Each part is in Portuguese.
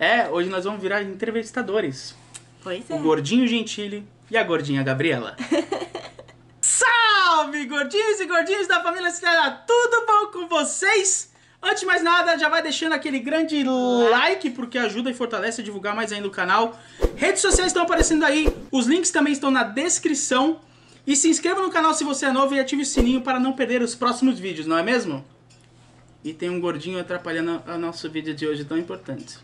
É, hoje nós vamos virar entrevistadores. Pois é. O Gordinho Gentili e a Gordinha Gabriela. Salve, gordinhos e gordinhos da família Cinela! Tudo bom com vocês? Antes de mais nada, já vai deixando aquele grande like, porque ajuda e fortalece a divulgar mais ainda o canal. Redes sociais estão aparecendo aí, os links também estão na descrição. E se inscreva no canal se você é novo e ative o sininho para não perder os próximos vídeos, não é mesmo? E tem um gordinho atrapalhando o nosso vídeo de hoje tão importante.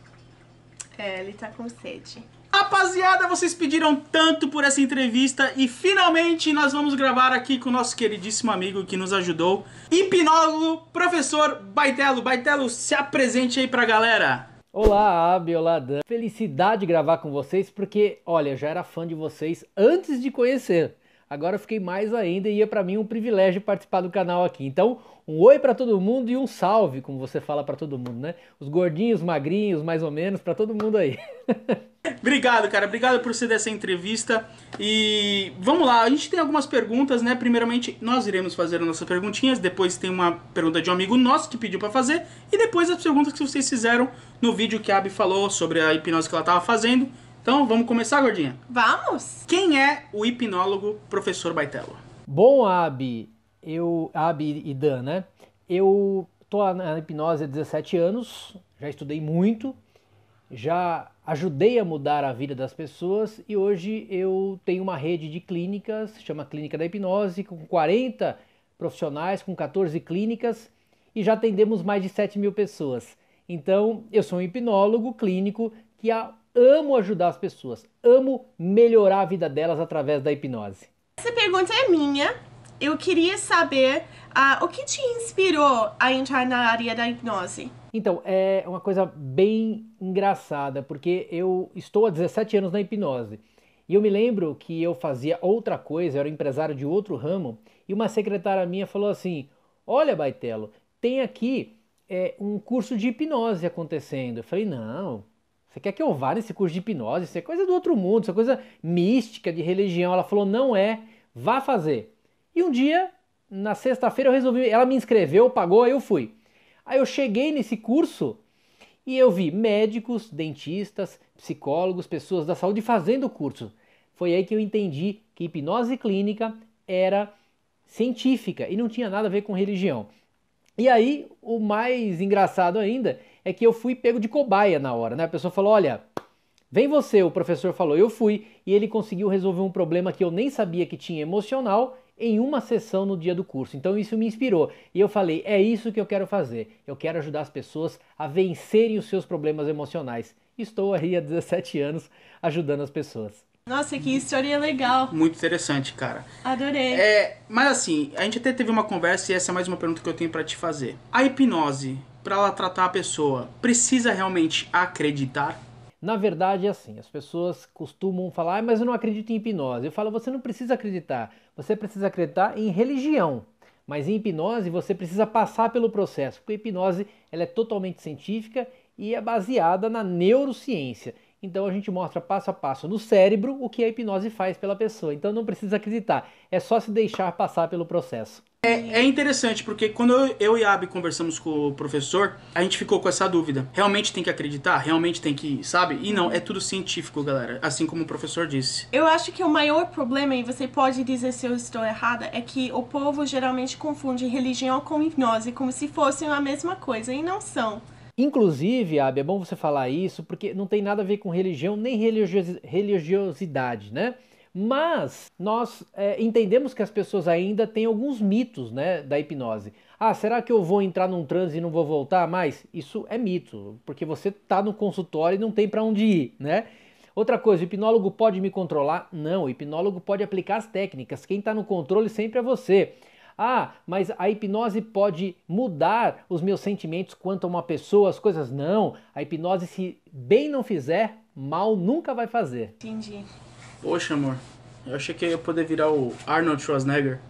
É, ele tá com sede. Rapaziada, vocês pediram tanto por essa entrevista e finalmente nós vamos gravar aqui com o nosso queridíssimo amigo que nos ajudou, hipnólogo, professor Baitelo. Baitelo, se apresente aí pra galera. Olá, Abi, olá, Dan. Felicidade gravar com vocês porque, olha, já era fã de vocês antes de conhecer. Agora eu fiquei mais ainda e é para mim um privilégio participar do canal aqui. Então, um oi para todo mundo e um salve, como você fala para todo mundo, né? Os gordinhos, magrinhos, mais ou menos, para todo mundo aí. Obrigado, cara. Obrigado por ceder dessa entrevista. E vamos lá, a gente tem algumas perguntas, né? Primeiramente, nós iremos fazer as nossas perguntinhas, depois tem uma pergunta de um amigo nosso que pediu para fazer e depois as perguntas que vocês fizeram no vídeo que a Abby falou sobre a hipnose que ela estava fazendo. Então vamos começar, gordinha? Vamos! Quem é o hipnólogo professor Baitello? Bom, Abi, eu. Abi e Dan, né? Eu tô na hipnose há 17 anos, já estudei muito, já ajudei a mudar a vida das pessoas e hoje eu tenho uma rede de clínicas, chama Clínica da Hipnose, com 40 profissionais, com 14 clínicas e já atendemos mais de 7 mil pessoas. Então, eu sou um hipnólogo clínico que há amo ajudar as pessoas, amo melhorar a vida delas através da hipnose. Essa pergunta é minha. Eu queria saber uh, o que te inspirou a entrar na área da hipnose. Então, é uma coisa bem engraçada, porque eu estou há 17 anos na hipnose. E eu me lembro que eu fazia outra coisa, eu era empresário de outro ramo, e uma secretária minha falou assim: Olha, Baitelo, tem aqui é, um curso de hipnose acontecendo. Eu falei: Não, você quer que eu vá nesse curso de hipnose? Isso é coisa do outro mundo, isso é coisa mística, de religião. Ela falou, não é, vá fazer. E um dia, na sexta-feira, eu resolvi. Ela me inscreveu, pagou, aí eu fui. Aí eu cheguei nesse curso e eu vi médicos, dentistas, psicólogos, pessoas da saúde fazendo o curso. Foi aí que eu entendi que hipnose clínica era científica e não tinha nada a ver com religião. E aí, o mais engraçado ainda é que eu fui pego de cobaia na hora, né? A pessoa falou: olha, vem você, o professor falou, eu fui, e ele conseguiu resolver um problema que eu nem sabia que tinha emocional em uma sessão no dia do curso. Então isso me inspirou. E eu falei: é isso que eu quero fazer. Eu quero ajudar as pessoas a vencerem os seus problemas emocionais. Estou aí há 17 anos ajudando as pessoas. Nossa, que história legal. Muito interessante, cara. Adorei. É, mas assim, a gente até teve uma conversa e essa é mais uma pergunta que eu tenho para te fazer. A hipnose, para ela tratar a pessoa, precisa realmente acreditar? Na verdade é assim, as pessoas costumam falar, ah, mas eu não acredito em hipnose. Eu falo, você não precisa acreditar, você precisa acreditar em religião. Mas em hipnose você precisa passar pelo processo, porque a hipnose ela é totalmente científica e é baseada na neurociência. Então a gente mostra passo a passo no cérebro o que a hipnose faz pela pessoa. Então não precisa acreditar, é só se deixar passar pelo processo. É, é interessante, porque quando eu, eu e a Abi conversamos com o professor, a gente ficou com essa dúvida. Realmente tem que acreditar? Realmente tem que, sabe? E não, é tudo científico, galera. Assim como o professor disse. Eu acho que o maior problema, e você pode dizer se eu estou errada, é que o povo geralmente confunde religião com hipnose, como se fossem a mesma coisa, e não são. Inclusive, Abby, é bom você falar isso, porque não tem nada a ver com religião nem religiosidade, né? Mas nós é, entendemos que as pessoas ainda têm alguns mitos né, da hipnose. Ah, será que eu vou entrar num transe e não vou voltar mais? Isso é mito, porque você está no consultório e não tem para onde ir, né? Outra coisa, o hipnólogo pode me controlar? Não, o hipnólogo pode aplicar as técnicas. Quem está no controle sempre é você. Ah, mas a hipnose pode mudar os meus sentimentos quanto a uma pessoa, as coisas. Não, a hipnose, se bem não fizer, mal nunca vai fazer. Entendi. Poxa, amor, eu achei que eu ia poder virar o Arnold Schwarzenegger.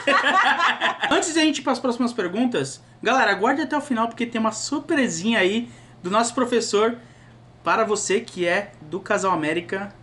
Antes de a gente ir para as próximas perguntas, galera, aguarde até o final porque tem uma surpresinha aí do nosso professor para você que é do Casal América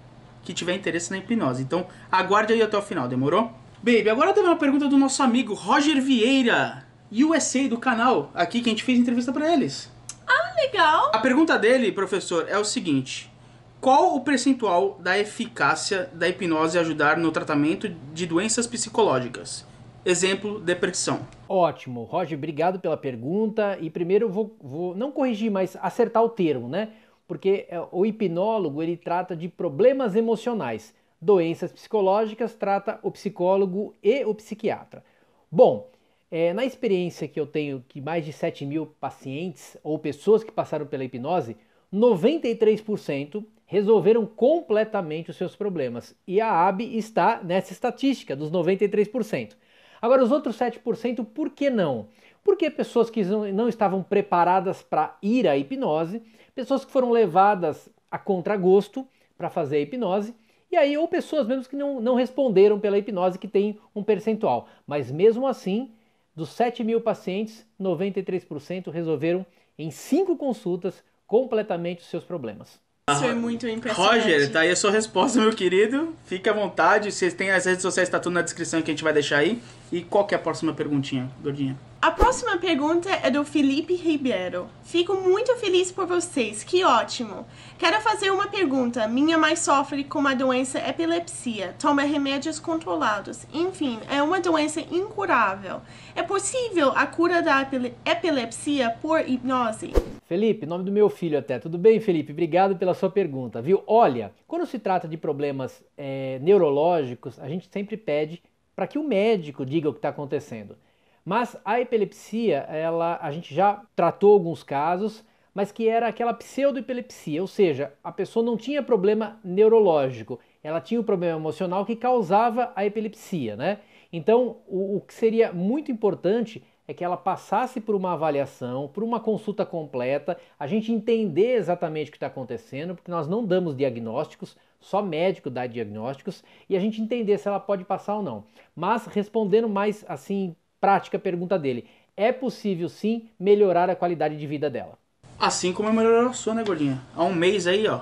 que tiver interesse na hipnose. Então, aguarde aí até o final, demorou? Baby, agora tem uma pergunta do nosso amigo Roger Vieira, USA do canal, aqui que a gente fez entrevista para eles. Ah, legal! A pergunta dele, professor, é o seguinte: qual o percentual da eficácia da hipnose ajudar no tratamento de doenças psicológicas? Exemplo, depressão. Ótimo, Roger, obrigado pela pergunta. E primeiro eu vou, vou não corrigir, mas acertar o termo, né? Porque é, o hipnólogo ele trata de problemas emocionais doenças psicológicas trata o psicólogo e o psiquiatra. Bom, é, na experiência que eu tenho, que mais de 7 mil pacientes ou pessoas que passaram pela hipnose, 93% resolveram completamente os seus problemas. E a AB está nessa estatística dos 93%. Agora, os outros 7%, por que não? Porque pessoas que não estavam preparadas para ir à hipnose, pessoas que foram levadas a contragosto para fazer a hipnose, e aí ou pessoas mesmo que não, não responderam pela hipnose, que tem um percentual. Mas mesmo assim, dos 7 mil pacientes, 93% resolveram em 5 consultas completamente os seus problemas. Isso é muito impressionante. Roger, tá aí a sua resposta, meu querido. Fique à vontade. Vocês têm as redes sociais, tá tudo na descrição que a gente vai deixar aí. E qual que é a próxima perguntinha, Gordinha? A próxima pergunta é do Felipe Ribeiro. Fico muito feliz por vocês, que ótimo! Quero fazer uma pergunta. Minha mãe sofre com uma doença epilepsia, toma remédios controlados, enfim, é uma doença incurável. É possível a cura da epilepsia por hipnose? Felipe, nome do meu filho até. Tudo bem, Felipe? Obrigado pela sua pergunta, viu? Olha, quando se trata de problemas é, neurológicos, a gente sempre pede para que o médico diga o que está acontecendo. Mas a epilepsia, ela, a gente já tratou alguns casos, mas que era aquela pseudoepilepsia, ou seja, a pessoa não tinha problema neurológico, ela tinha um problema emocional que causava a epilepsia, né? Então, o, o que seria muito importante é que ela passasse por uma avaliação, por uma consulta completa, a gente entender exatamente o que está acontecendo, porque nós não damos diagnósticos, só médico dá diagnósticos e a gente entender se ela pode passar ou não. Mas respondendo mais assim, prática a pergunta dele, é possível sim melhorar a qualidade de vida dela. Assim como eu é melhorou a sua, né, gordinha? Há um mês aí, ó,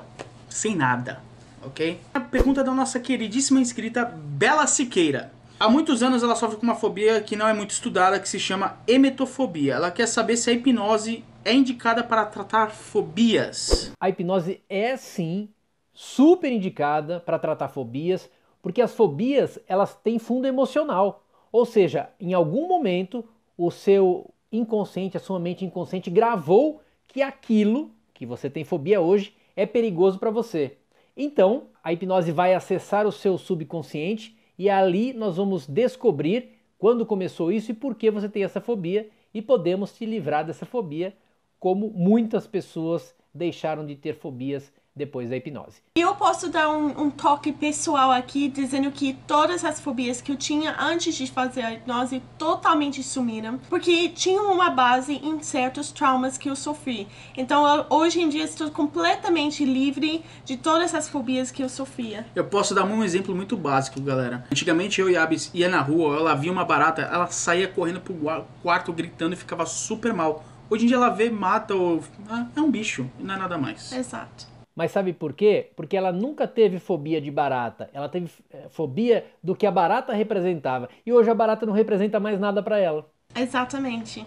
sem nada, ok? A pergunta da nossa queridíssima inscrita Bela Siqueira. Há muitos anos ela sofre com uma fobia que não é muito estudada, que se chama emetofobia. Ela quer saber se a hipnose é indicada para tratar fobias. A hipnose é sim super indicada para tratar fobias, porque as fobias elas têm fundo emocional, ou seja, em algum momento o seu inconsciente, a sua mente inconsciente gravou que aquilo que você tem fobia hoje é perigoso para você. Então, a hipnose vai acessar o seu subconsciente e ali nós vamos descobrir quando começou isso e por que você tem essa fobia e podemos te livrar dessa fobia, como muitas pessoas deixaram de ter fobias depois da hipnose. E eu posso dar um, um, toque pessoal aqui, dizendo que todas as fobias que eu tinha antes de fazer a hipnose totalmente sumiram, porque tinham uma base em certos traumas que eu sofri. Então eu, hoje em dia estou completamente livre de todas as fobias que eu sofria. Eu posso dar um exemplo muito básico, galera. Antigamente eu e a Abis ia na rua, ela via uma barata, ela saía correndo pro quarto gritando e ficava super mal. Hoje em dia ela vê, mata ou. Ah, é um bicho, não é nada mais. Exato. Mas sabe por quê? Porque ela nunca teve fobia de barata. Ela teve eh, fobia do que a barata representava. E hoje a barata não representa mais nada para ela. Exatamente.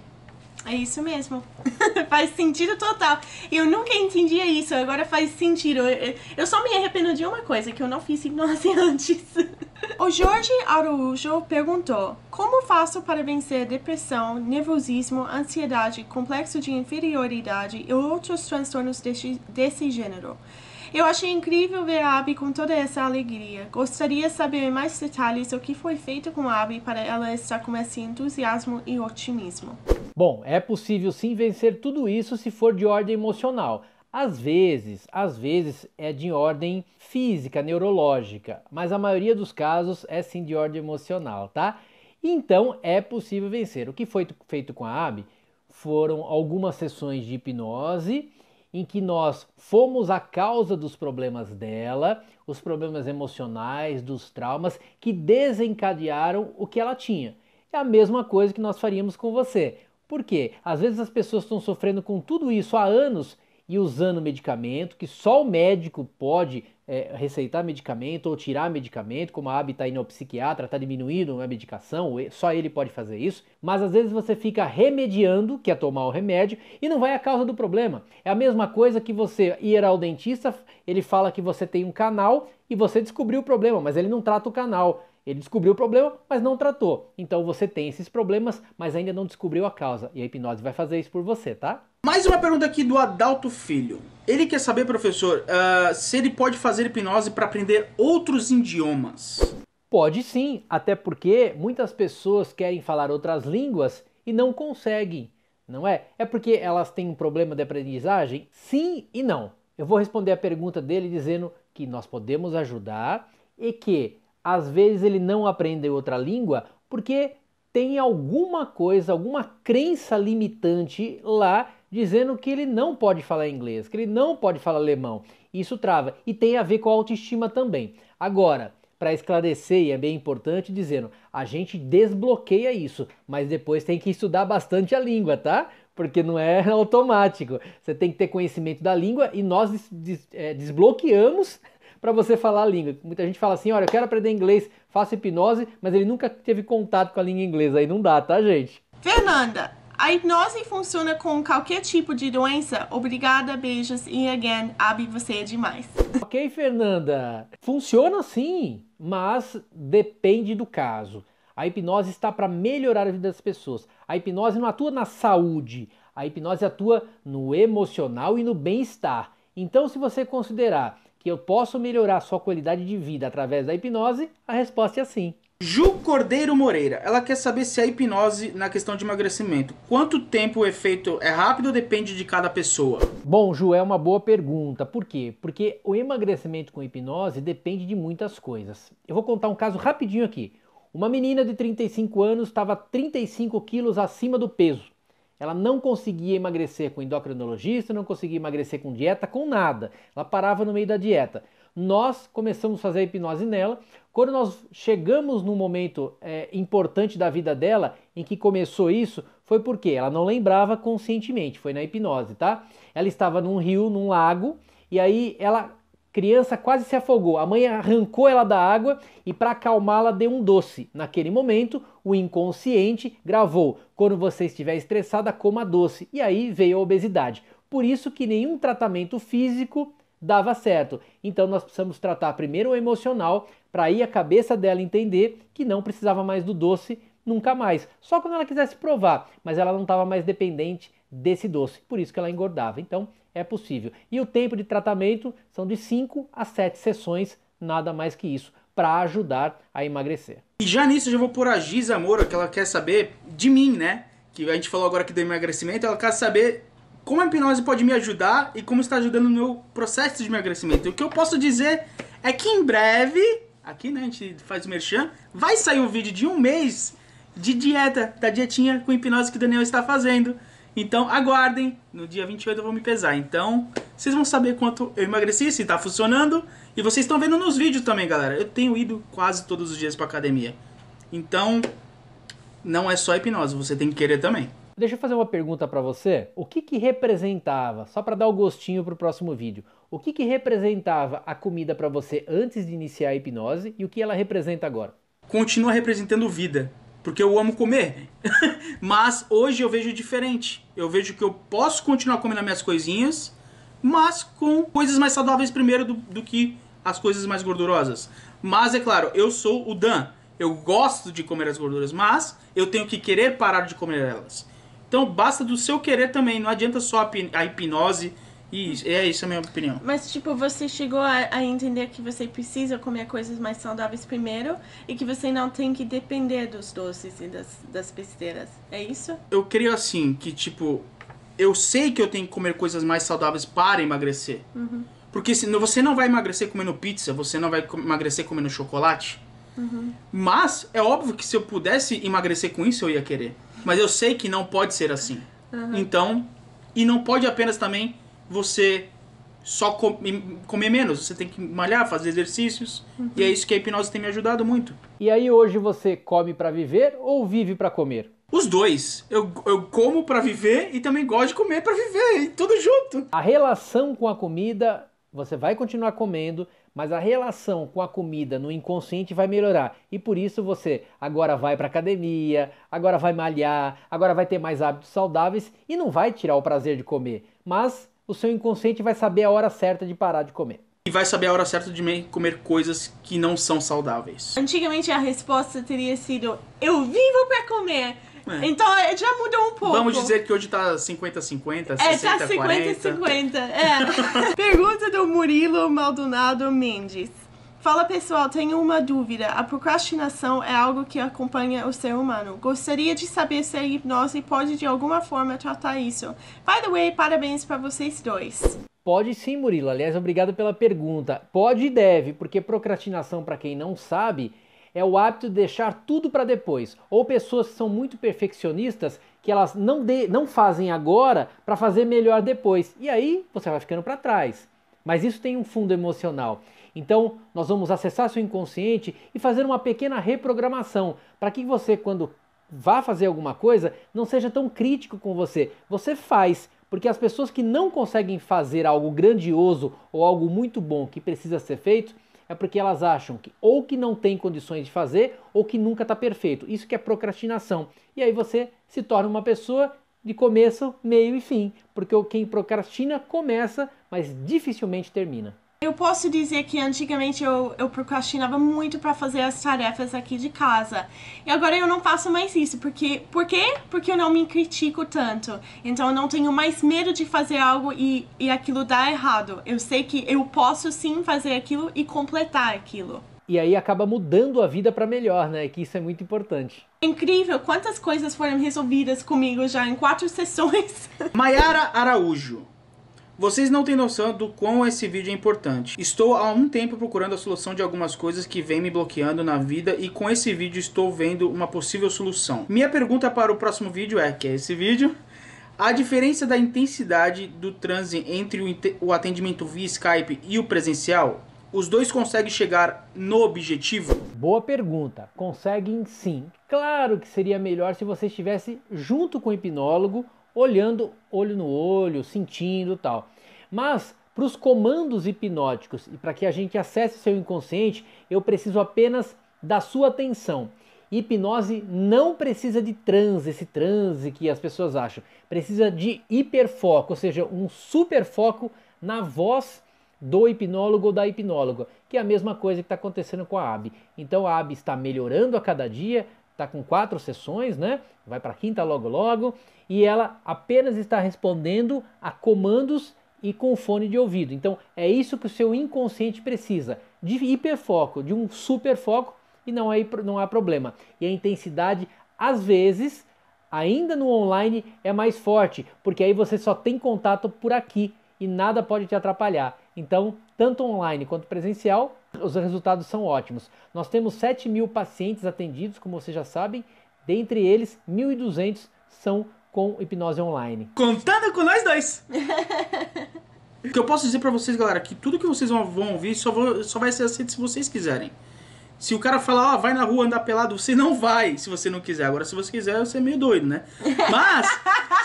É isso mesmo. faz sentido total. Eu nunca entendia isso, agora faz sentido. Eu, só me arrependo de uma coisa, que eu não fiz hipnose antes. o Jorge Araújo perguntou: Como faço para vencer depressão, nervosismo, ansiedade, complexo de inferioridade e outros transtornos desse, desse gênero? Eu achei incrível ver a Abby com toda essa alegria. Gostaria de saber mais detalhes do que foi feito com a Abby para ela estar com esse entusiasmo e otimismo. Bom, é possível sim vencer tudo isso se for de ordem emocional. Às vezes, às vezes é de ordem física, neurológica, mas a maioria dos casos é sim de ordem emocional, tá? Então é possível vencer. O que foi feito com a Abby foram algumas sessões de hipnose em que nós fomos a causa dos problemas dela, os problemas emocionais, dos traumas que desencadearam o que ela tinha. É a mesma coisa que nós faríamos com você. Por quê? Às vezes as pessoas estão sofrendo com tudo isso há anos e usando medicamento que só o médico pode é, receitar medicamento ou tirar medicamento, como a AB está indo ao psiquiatra, está diminuindo a medicação, só ele pode fazer isso, mas às vezes você fica remediando, que é tomar o remédio, e não vai à causa do problema. É a mesma coisa que você ir ao dentista, ele fala que você tem um canal e você descobriu o problema, mas ele não trata o canal. Ele descobriu o problema, mas não tratou. Então você tem esses problemas, mas ainda não descobriu a causa. E a hipnose vai fazer isso por você, tá? Mais uma pergunta aqui do Adalto Filho. Ele quer saber, professor, uh, se ele pode fazer hipnose para aprender outros idiomas. Pode sim, até porque muitas pessoas querem falar outras línguas e não conseguem, não é? É porque elas têm um problema de aprendizagem? Sim e não. Eu vou responder a pergunta dele dizendo que nós podemos ajudar e que às vezes ele não aprende outra língua porque tem alguma coisa, alguma crença limitante lá dizendo que ele não pode falar inglês, que ele não pode falar alemão. Isso trava e tem a ver com a autoestima também. Agora, para esclarecer, e é bem importante dizendo, a gente desbloqueia isso, mas depois tem que estudar bastante a língua, tá? Porque não é automático. Você tem que ter conhecimento da língua e nós des des eh, desbloqueamos para você falar a língua. Muita gente fala assim: olha, eu quero aprender inglês, faço hipnose, mas ele nunca teve contato com a língua inglesa. Aí não dá, tá, gente? Fernanda, a hipnose funciona com qualquer tipo de doença. Obrigada, beijos e again, Abi, você é demais. Ok, Fernanda. Funciona sim, mas depende do caso. A hipnose está para melhorar a vida das pessoas. A hipnose não atua na saúde, a hipnose atua no emocional e no bem-estar. Então, se você considerar que eu posso melhorar a sua qualidade de vida através da hipnose? A resposta é sim. Ju Cordeiro Moreira, ela quer saber se a hipnose na questão de emagrecimento, quanto tempo o efeito é rápido ou depende de cada pessoa? Bom, Ju, é uma boa pergunta. Por quê? Porque o emagrecimento com hipnose depende de muitas coisas. Eu vou contar um caso rapidinho aqui. Uma menina de 35 anos estava 35 quilos acima do peso. Ela não conseguia emagrecer com endocrinologista, não conseguia emagrecer com dieta, com nada. Ela parava no meio da dieta. Nós começamos a fazer hipnose nela. Quando nós chegamos num momento é, importante da vida dela, em que começou isso, foi porque ela não lembrava conscientemente, foi na hipnose, tá? Ela estava num rio, num lago, e aí ela Criança quase se afogou. A mãe arrancou ela da água e, para acalmá-la, deu um doce. Naquele momento, o inconsciente gravou: quando você estiver estressada, coma doce. E aí veio a obesidade. Por isso que nenhum tratamento físico dava certo. Então nós precisamos tratar primeiro o emocional para aí a cabeça dela entender que não precisava mais do doce nunca mais. Só quando ela quisesse provar, mas ela não estava mais dependente desse doce. Por isso que ela engordava. Então é possível. E o tempo de tratamento são de 5 a 7 sessões, nada mais que isso, para ajudar a emagrecer. E já nisso eu já vou por a Giza Moura, que ela quer saber de mim, né? Que a gente falou agora aqui do emagrecimento, ela quer saber como a hipnose pode me ajudar e como está ajudando o meu processo de emagrecimento. O que eu posso dizer é que em breve, aqui né, a gente faz o merchan, vai sair um vídeo de um mês de dieta, da dietinha com hipnose que o Daniel está fazendo. Então aguardem, no dia 28 eu vou me pesar. Então vocês vão saber quanto eu emagreci, se tá funcionando. E vocês estão vendo nos vídeos também, galera. Eu tenho ido quase todos os dias pra academia. Então não é só hipnose, você tem que querer também. Deixa eu fazer uma pergunta para você. O que que representava, só para dar o gostinho pro próximo vídeo, o que que representava a comida para você antes de iniciar a hipnose e o que ela representa agora? Continua representando vida porque eu amo comer. mas hoje eu vejo diferente. Eu vejo que eu posso continuar comendo minhas coisinhas, mas com coisas mais saudáveis primeiro do, do que as coisas mais gordurosas. Mas é claro, eu sou o Dan. Eu gosto de comer as gorduras, mas eu tenho que querer parar de comer elas. Então basta do seu querer também, não adianta só a hipnose isso, é isso a minha opinião. Mas, tipo, você chegou a, a, entender que você precisa comer coisas mais saudáveis primeiro e que você não tem que depender dos doces e das, das besteiras. É isso? Eu creio assim, que, tipo, eu sei que eu tenho que comer coisas mais saudáveis para emagrecer. Uhum. Porque se você não vai emagrecer comendo pizza, você não vai emagrecer comendo chocolate. Uhum. Mas é óbvio que se eu pudesse emagrecer com isso, eu ia querer. Mas eu sei que não pode ser assim. Uhum. Então, e não pode apenas também você só comer menos, você tem que malhar, fazer exercícios, uhum. e é isso que a hipnose tem me ajudado muito. E aí hoje você come para viver ou vive para comer? Os dois. Eu, eu como para viver e também gosto de comer para viver, e tudo junto. A relação com a comida, você vai continuar comendo, mas a relação com a comida no inconsciente vai melhorar. E por isso você agora vai para academia, agora vai malhar, agora vai ter mais hábitos saudáveis e não vai tirar o prazer de comer, mas o seu inconsciente vai saber a hora certa de parar de comer. E vai saber a hora certa de comer coisas que não são saudáveis. Antigamente a resposta teria sido: eu vivo para comer. É. Então eh, já mudou um pouco. Vamos dizer que hoje tá 50-50, É, 60, tá 50-50, é. Pergunta do Murilo Maldonado Mendes. Fala pessoal, tenho uma dúvida. A procrastinação é algo que acompanha o ser humano. Gostaria de saber se a hipnose pode de alguma forma tratar isso. By the way, parabéns para vocês dois. Pode sim, Murilo. Aliás, obrigado pela pergunta. Pode e deve, porque procrastinação, para quem não sabe, é o hábito de deixar tudo para depois. Ou pessoas que são muito perfeccionistas que elas não, de, não fazem agora para fazer melhor depois. E aí você vai ficando para trás. Mas isso tem um fundo emocional. Então, nós vamos acessar seu inconsciente e fazer uma pequena reprogramação para que você, quando vá fazer alguma coisa, não seja tão crítico com você. Você faz, porque as pessoas que não conseguem fazer algo grandioso ou algo muito bom que precisa ser feito, é porque elas acham que ou que não tem condições de fazer ou que nunca está perfeito. Isso que é procrastinação. E aí você se torna uma pessoa de começo, meio e fim, porque quem procrastina começa, mas dificilmente termina. Eu posso dizer que antigamente eu, eu procrastinava muito para fazer as tarefas aqui de casa. E agora eu não faço mais isso. Porque, por quê? Porque eu não me critico tanto. Então eu não tenho mais medo de fazer algo e, e aquilo dar errado. Eu sei que eu posso sim fazer aquilo e completar aquilo. E aí acaba mudando a vida para melhor, né? Que isso é muito importante. É incrível quantas coisas foram resolvidas comigo já em quatro sessões. Maiara Araújo. Vocês não têm noção do quão esse vídeo é importante. Estou há um tempo procurando a solução de algumas coisas que vem me bloqueando na vida e com esse vídeo estou vendo uma possível solução. Minha pergunta para o próximo vídeo é, que é esse vídeo, a diferença da intensidade do transe entre o atendimento via Skype e o presencial? Os dois conseguem chegar no objetivo? Boa pergunta. Conseguem sim. Claro que seria melhor se você estivesse junto com o hipnólogo, olhando olho no olho, sentindo tal. Mas para os comandos hipnóticos e para que a gente acesse seu inconsciente, eu preciso apenas da sua atenção. Hipnose não precisa de transe, esse transe que as pessoas acham. Precisa de hiperfoco, ou seja, um superfoco na voz do hipnólogo ou da hipnóloga, que é a mesma coisa que está acontecendo com a AB. Então a AB está melhorando a cada dia, está com quatro sessões, né? Vai para quinta logo logo, e ela apenas está respondendo a comandos e com fone de ouvido. Então é isso que o seu inconsciente precisa, de hiperfoco, de um superfoco e não, é, não há problema. E a intensidade, às vezes, ainda no online, é mais forte, porque aí você só tem contato por aqui e nada pode te atrapalhar. Então, tanto online quanto presencial, os resultados são ótimos. Nós temos 7 mil pacientes atendidos, como vocês já sabem, dentre eles, 1.200 são com hipnose online. Contando com nós dois! o que eu posso dizer para vocês, galera, é que tudo que vocês vão ouvir só, só vai ser aceito se vocês quiserem. Se o cara falar, ó, oh, vai na rua andar pelado, você não vai, se você não quiser. Agora, se você quiser, você é meio doido, né? Mas,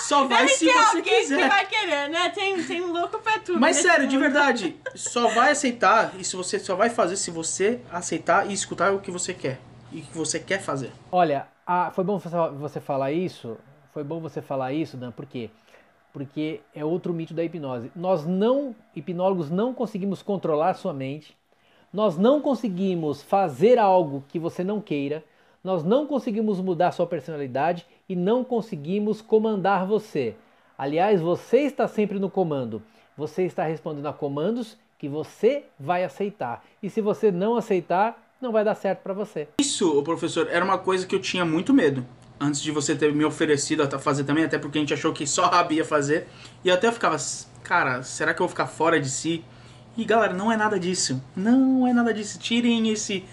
só vai se você quiser. Que vai querer, né? Tem, tem louco pra tudo. Mas né? sério, mundo. de verdade, só vai aceitar, e se você só vai fazer se você aceitar e escutar o que você quer. E o que você quer fazer. Olha, a, foi bom você falar isso, foi bom você falar isso, Dan, por quê? Porque é outro mito da hipnose. Nós não, hipnólogos, não conseguimos controlar sua mente, nós não conseguimos fazer algo que você não queira, nós não conseguimos mudar sua personalidade e não conseguimos comandar você. Aliás, você está sempre no comando. Você está respondendo a comandos que você vai aceitar. E se você não aceitar, não vai dar certo para você. Isso, professor, era uma coisa que eu tinha muito medo antes de você ter me oferecido a fazer também, até porque a gente achou que só Rabi ia fazer. E eu até ficava, cara, será que eu vou ficar fora de si? E galera, não é nada disso. Não é nada disso. Tirem esse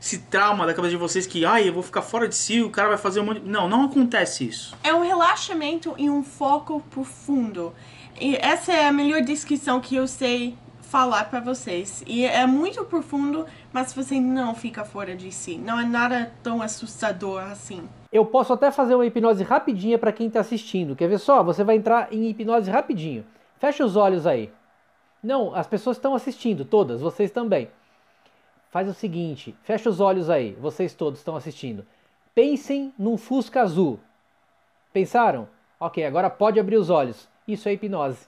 esse trauma da cabeça de vocês que, ai, eu vou ficar fora de si, o cara vai fazer um monte. Não, não acontece isso. É um relaxamento e um foco profundo. E essa é a melhor descrição que eu sei falar para vocês. E é muito profundo, mas você não fica fora de si. Não é nada tão assustador assim. Eu posso até fazer uma hipnose rapidinha para quem está assistindo. Quer ver só? Você vai entrar em hipnose rapidinho. Fecha os olhos aí. Não, as pessoas estão assistindo, todas, vocês também. Faz o seguinte, fecha os olhos aí, vocês todos estão assistindo. Pensem num Fusca azul. Pensaram? Ok, agora pode abrir os olhos. Isso é hipnose.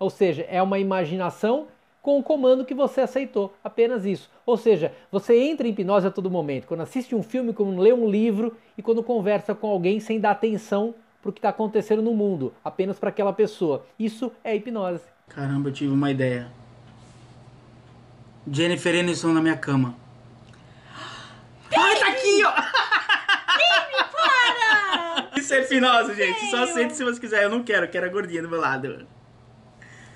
Ou seja, é uma imaginação com o comando que você aceitou, apenas isso. Ou seja, você entra em hipnose a todo momento, quando assiste um filme, quando lê um livro e quando conversa com alguém sem dar atenção para o que está acontecendo no mundo, apenas para aquela pessoa. Isso é hipnose. Caramba, eu tive uma ideia. Jennifer Aniston na minha cama. ai tá aqui, ó! Baby, para! Isso é hipnose, gente. Só aceita se você quiser. Eu não quero, eu quero a gordinha do meu lado.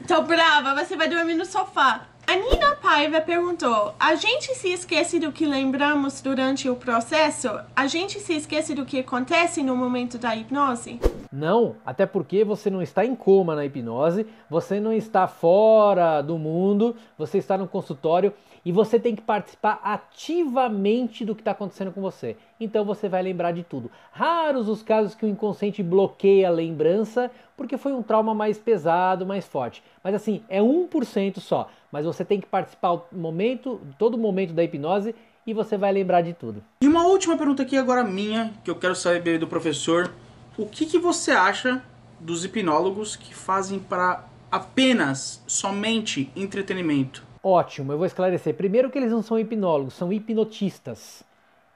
Tô brava, você vai dormir no sofá. A Nina Paiva perguntou: A gente se esquece do que lembramos durante o processo? A gente se esquece do que acontece no momento da hipnose? Não, até porque você não está em coma na hipnose, você não está fora do mundo, você está no consultório e você tem que participar ativamente do que está acontecendo com você. Então você vai lembrar de tudo. Raros os casos que o inconsciente bloqueia a lembrança porque foi um trauma mais pesado, mais forte. Mas assim, é 1% só. Mas você tem que participar momento, todo momento da hipnose e você vai lembrar de tudo. E uma última pergunta aqui agora minha, que eu quero saber do professor. O que, que você acha dos hipnólogos que fazem para apenas, somente entretenimento? Ótimo, eu vou esclarecer. Primeiro que eles não são hipnólogos, são hipnotistas.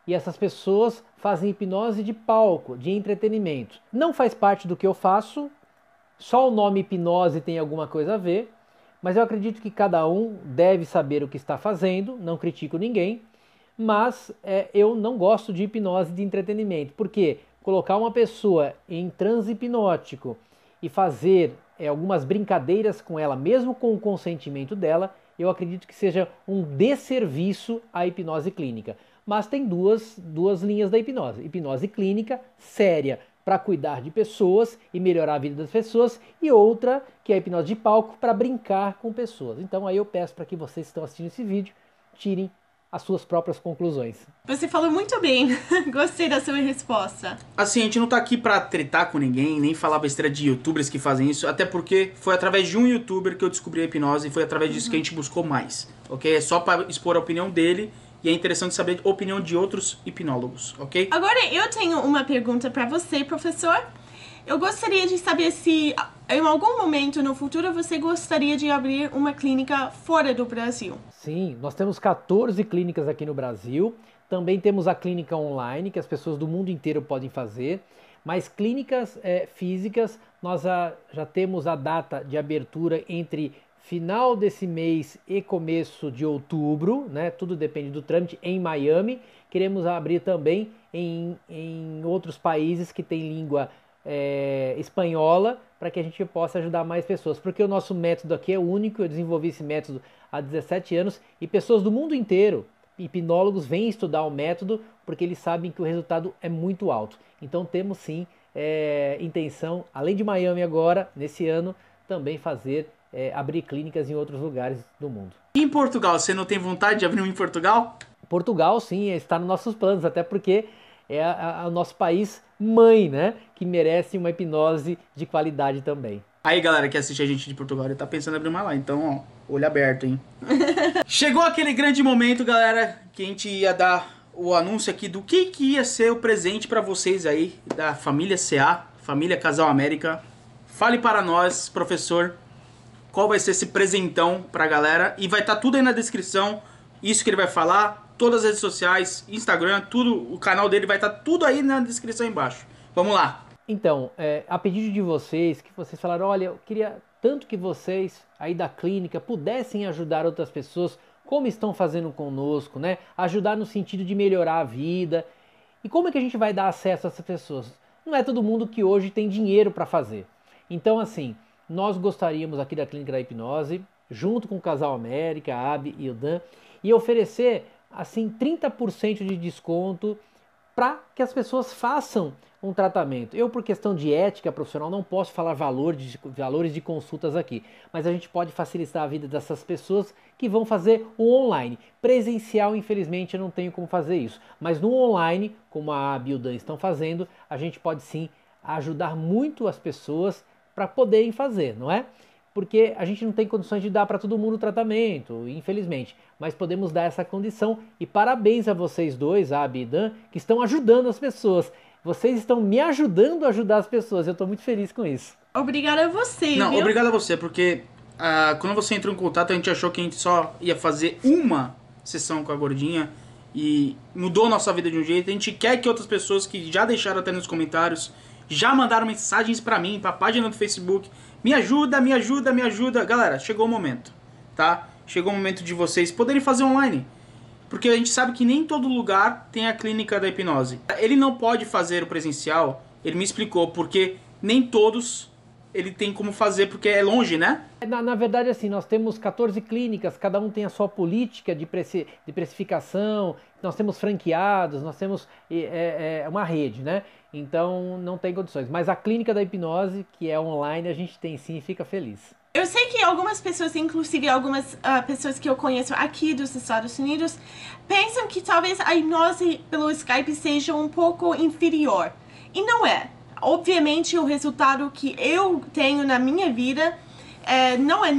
E essas pessoas fazem hipnose de palco, de entretenimento. Não faz parte do que eu faço, só o nome hipnose tem alguma coisa a ver, mas eu acredito que cada um deve saber o que está fazendo, não critico ninguém, mas é, eu não gosto de hipnose de entretenimento, porque colocar uma pessoa em transe hipnótico e fazer é, algumas brincadeiras com ela, mesmo com o consentimento dela, eu acredito que seja um desserviço à hipnose clínica. Mas tem duas, duas linhas da hipnose: hipnose clínica séria para cuidar de pessoas e melhorar a vida das pessoas, e outra que é a hipnose de palco para brincar com pessoas. Então aí eu peço para que vocês que estão assistindo esse vídeo tirem as suas próprias conclusões. Você falou muito bem. Gostei da sua resposta. Assim, a gente não tá aqui para tretar com ninguém, nem falar besteira de youtubers que fazem isso, até porque foi através de um youtuber que eu descobri a hipnose e foi através disso que a gente buscou mais. OK? É só para expor a opinião dele e é interessante saber a opinião de outros hipnólogos, OK? Agora eu tenho uma pergunta para você, professor. Eu gostaria de saber se em algum momento no futuro você gostaria de abrir uma clínica fora do Brasil. Sim, nós temos 14 clínicas aqui no Brasil. Também temos a clínica online, que as pessoas do mundo inteiro podem fazer. Mas clínicas é, físicas, nós a, já temos a data de abertura entre final desse mês e começo de outubro, né? Tudo depende do trâmite em Miami. Queremos abrir também em, em outros países que têm língua é, espanhola para que a gente possa ajudar mais pessoas, porque o nosso método aqui é único. Eu desenvolvi esse método há 17 anos e pessoas do mundo inteiro, hipnólogos, vêm estudar o método porque eles sabem que o resultado é muito alto. Então temos sim é, intenção, além de Miami agora, nesse ano, também fazer é, abrir clínicas em outros lugares do mundo. E em Portugal, você não tem vontade de abrir um em Portugal? Portugal, sim, está nos nossos planos, até porque é a, o nosso país mãe, né? Que merece uma hipnose de qualidade também. Aí, galera que assiste a gente de Portugal, tá pensando em abrir uma lá, então, ó, olho aberto, hein? Chegou aquele grande momento, galera, que a gente ia dar o anúncio aqui do que, que ia ser o presente para vocês aí da família CA, família Casal América. Fale para nós, professor, qual vai ser esse presentão pra galera e vai estar tá tudo aí na descrição, isso que ele vai falar, todas as redes sociais, Instagram, tudo, o canal dele vai estar tá tudo aí na descrição embaixo. Vamos lá. Então, é, a pedido de vocês, que vocês falaram, olha, eu queria tanto que vocês aí da clínica pudessem ajudar outras pessoas, como estão fazendo conosco, né? Ajudar no sentido de melhorar a vida. E como é que a gente vai dar acesso a essas pessoas? Não é todo mundo que hoje tem dinheiro para fazer. Então, assim, nós gostaríamos aqui da Clínica da Hipnose, junto com o Casal América, a Ab e o Dan, e oferecer assim 30% de desconto para que as pessoas façam um tratamento. Eu, por questão de ética profissional, não posso falar valor de, valores de consultas aqui, mas a gente pode facilitar a vida dessas pessoas que vão fazer o online. Presencial, infelizmente, eu não tenho como fazer isso, mas no online, como a Biodan estão fazendo, a gente pode sim ajudar muito as pessoas para poderem fazer, não é? porque a gente não tem condições de dar para todo mundo o tratamento, infelizmente, mas podemos dar essa condição. E parabéns a vocês dois, a Abidan, que estão ajudando as pessoas. Vocês estão me ajudando a ajudar as pessoas. Eu estou muito feliz com isso. Obrigada a você. Não, viu? obrigado a você, porque ah, quando você entrou em contato, a gente achou que a gente só ia fazer uma sessão com a gordinha e mudou nossa vida de um jeito. A gente quer que outras pessoas que já deixaram até nos comentários já mandaram mensagens para mim, para a página do Facebook. Me ajuda, me ajuda, me ajuda. Galera, chegou o momento, tá? Chegou o momento de vocês poderem fazer online. Porque a gente sabe que nem todo lugar tem a clínica da hipnose. Ele não pode fazer o presencial, ele me explicou, porque nem todos ele tem como fazer porque é longe, né? Na, na, verdade, assim, nós temos 14 clínicas, cada um tem a sua política de, preci, de precificação, nós temos franqueados, nós temos é, é, uma rede, né? Então não tem condições. Mas a clínica da hipnose, que é online, a gente tem sim e fica feliz. Eu sei que algumas pessoas, inclusive algumas uh, pessoas que eu conheço aqui dos Estados Unidos, pensam que talvez a hipnose pelo Skype seja um pouco inferior. E não é obviamente o resultado que eu tenho na minha vida é, não é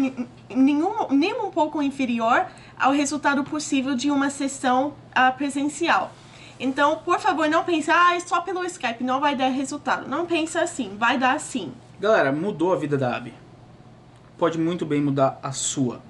nenhum, nem um pouco inferior ao resultado possível de uma sessão uh, presencial. Então, por favor, não pense, ah, é só pelo Skype, não vai dar resultado. Não pense assim, vai dar sim. Galera, mudou a vida da Abby. Pode muito bem mudar a sua.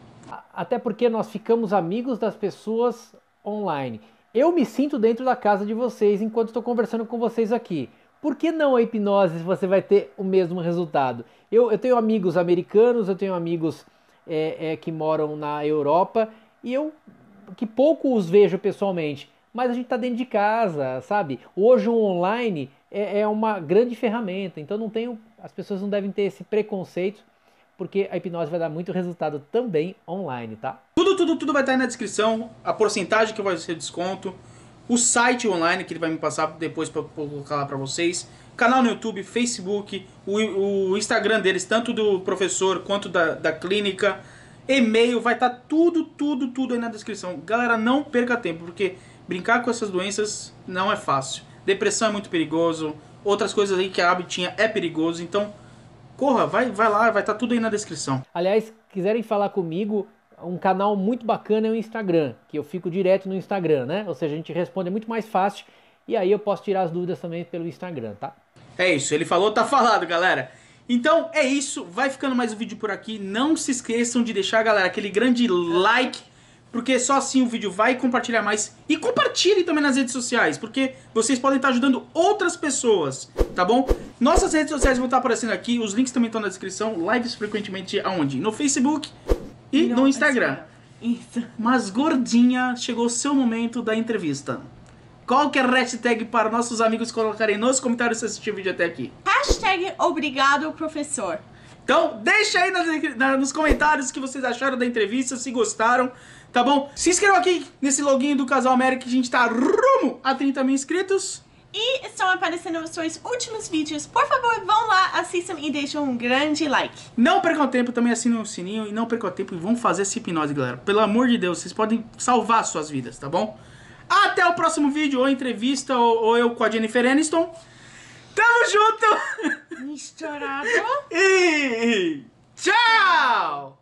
Até porque nós ficamos amigos das pessoas online. Eu me sinto dentro da casa de vocês enquanto estou conversando com vocês aqui. Por que não a hipnose se você vai ter o mesmo resultado? Eu, eu tenho amigos americanos, eu tenho amigos é, é, que moram na Europa e eu que pouco os vejo pessoalmente, mas a gente está dentro de casa, sabe? Hoje o online é, é, uma grande ferramenta, então não tenho, as pessoas não devem ter esse preconceito, porque a hipnose vai dar muito resultado também online, tá? Tudo, tudo, tudo vai estar aí na descrição, a porcentagem que vai ser desconto o site online que ele vai me passar depois para colocar lá para vocês, canal no YouTube, Facebook, o, o, Instagram deles, tanto do professor quanto da, da clínica, e-mail, vai estar tá tudo, tudo, tudo aí na descrição. Galera, não perca tempo, porque brincar com essas doenças não é fácil. Depressão é muito perigoso, outras coisas aí que a AB tinha é perigoso, então corra, vai, vai lá, vai estar tá tudo aí na descrição. Aliás, quiserem falar comigo, um canal muito bacana é o Instagram, que eu fico direto no Instagram, né? Ou seja, a gente responde muito mais fácil e aí eu posso tirar as dúvidas também pelo Instagram, tá? É isso, ele falou, tá falado, galera. Então é isso, vai ficando mais um vídeo por aqui. Não se esqueçam de deixar, galera, aquele grande like, porque só assim o vídeo vai compartilhar mais. E compartilhe também nas redes sociais, porque vocês podem estar ajudando outras pessoas, tá bom? Nossas redes sociais vão estar aparecendo aqui, os links também estão na descrição. Lives frequentemente aonde? No Facebook, e no Instagram. É Isso. Mas gordinha, chegou o seu momento da entrevista. Qual que é a hashtag para nossos amigos colocarem nos comentários se assistiu o vídeo até aqui? Hashtag obrigado, professor. Então, deixa aí nas, na, nos comentários o que vocês acharam da entrevista, se gostaram, tá bom? Se inscreva aqui nesse login do Casal América que a gente tá rumo a 30 mil inscritos e estão aparecendo os seus últimos vídeos. Por favor, vão lá, assistam e deixem um grande like. Não percam tempo, também assinem o sininho e não percam tempo e vão fazer essa hipnose, galera. Pelo amor de Deus, vocês podem salvar suas vidas, tá bom? Até o próximo vídeo, ou entrevista, ou, ou eu com a Jennifer Aniston. Tamo junto! Misturado. e tchau!